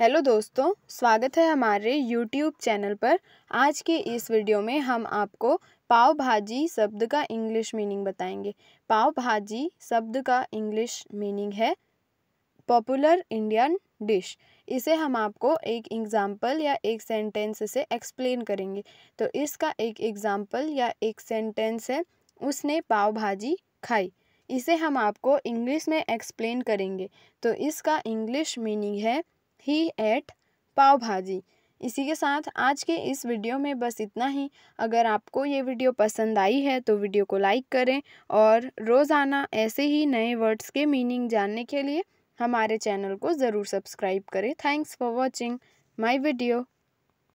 hello दोस्तों स्वागत है हमारे यूट्यूब चैनल पर आज के इस वीडियो में हम आपको पाव भाजी शब्द का इंग्लिश मीनिंग बताएंगे पाव भाजी शब्द का इंग्लिश मीनिंग है पॉपुलर इंडियन डिश इसे हम आपको एक एग्ज़ाम्पल या एक सेंटेंस से एक्सप्लेन करेंगे तो इसका एक एग्ज़ाम्पल या एक सेंटेंस है उसने पाव भाजी खाई इसे हम आपको इंग्लिश में एक्सप्लेन करेंगे तो इसका इंग्लिश मीनिंग है ही एट पाव भाजी इसी के साथ आज के इस वीडियो में बस इतना ही अगर आपको ये वीडियो पसंद आई है तो वीडियो को लाइक करें और रोज़ाना ऐसे ही नए वर्ड्स के मीनिंग जानने के लिए हमारे चैनल को ज़रूर सब्सक्राइब करें thanks for watching my video